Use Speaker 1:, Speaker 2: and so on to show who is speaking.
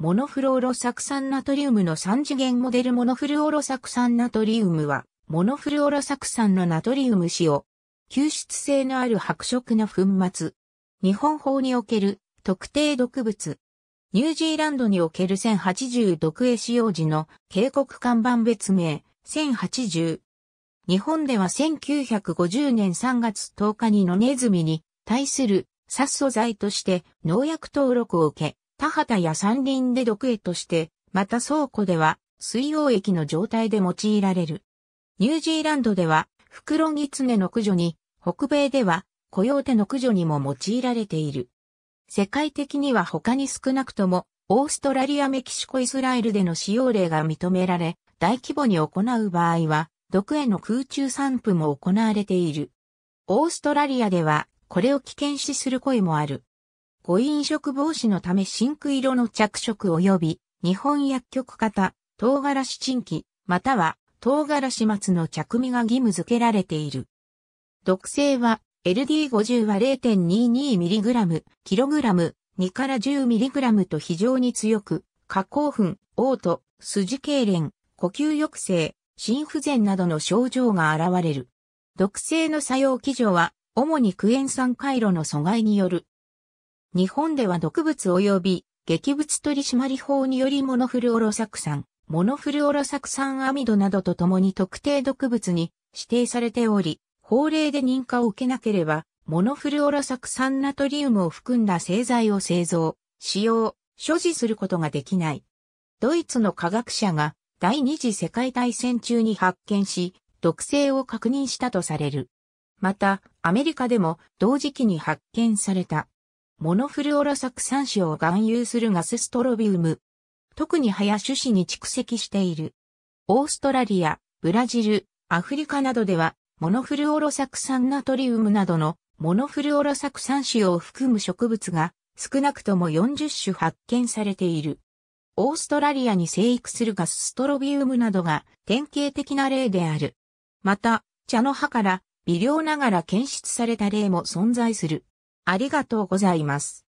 Speaker 1: モノフローロ酢酸ナトリウムの3次元モデルモノフルオロ酢酸ナトリウムは、モノフルオロ酢酸のナトリウム使用。吸湿性のある白色の粉末。日本法における特定毒物。ニュージーランドにおける1080毒へ使用時の警告看板別名、1080。日本では1950年3月10日に野ネズミに対する殺素剤として農薬登録を受け、田畑や山林で毒へとして、また倉庫では水溶液の状態で用いられる。ニュージーランドでは、フクロギツネの駆除に、北米では、コヨーテの駆除にも用いられている。世界的には他に少なくとも、オーストラリア、メキシコ、イスラエルでの使用例が認められ、大規模に行う場合は、毒への空中散布も行われている。オーストラリアでは、これを危険視する声もある。誤飲食防止のため真ク色の着色及び日本薬局型、唐辛子陳記、または唐辛子末の着味が義務付けられている。毒性は LD50 は 0.22mg、kg、2から 10mg と非常に強く、加工粉、嘔吐、筋痙攣、呼吸抑制、心不全などの症状が現れる。毒性の作用基準は、主にクエン酸回路の阻害による日本では毒物及び劇物取締法によりモノフルオロサク酸、モノフルオロサク酸アミドなどとともに特定毒物に指定されており、法令で認可を受けなければ、モノフルオロサク酸ナトリウムを含んだ製剤を製造、使用、所持することができない。ドイツの科学者が第二次世界大戦中に発見し、毒性を確認したとされる。また、アメリカでも同時期に発見された。モノフルオロ酢酸種を含有するガスストロビウム。特に葉や種子に蓄積している。オーストラリア、ブラジル、アフリカなどでは、モノフルオロ酢酸ナトリウムなどのモノフルオロ酢酸種を含む植物が少なくとも40種発見されている。オーストラリアに生育するガスストロビウムなどが典型的な例である。また、茶の葉から微量ながら検出された例も存在する。ありがとうございます。